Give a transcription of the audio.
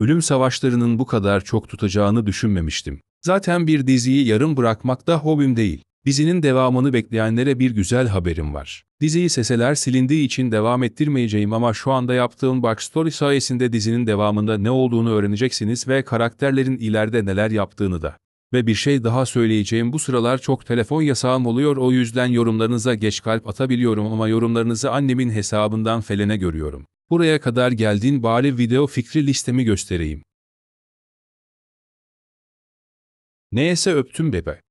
ölüm savaşlarının bu kadar çok tutacağını düşünmemiştim. Zaten bir diziyi yarım bırakmak da hobim değil. Dizinin devamını bekleyenlere bir güzel haberim var. Diziyi seseler silindiği için devam ettirmeyeceğim ama şu anda yaptığım backstory sayesinde dizinin devamında ne olduğunu öğreneceksiniz ve karakterlerin ileride neler yaptığını da. Ve bir şey daha söyleyeceğim bu sıralar çok telefon yasağım oluyor o yüzden yorumlarınıza geç kalp atabiliyorum ama yorumlarınızı annemin hesabından felene görüyorum. Buraya kadar geldin bari video fikri listemi göstereyim. Neyse öptüm bebe.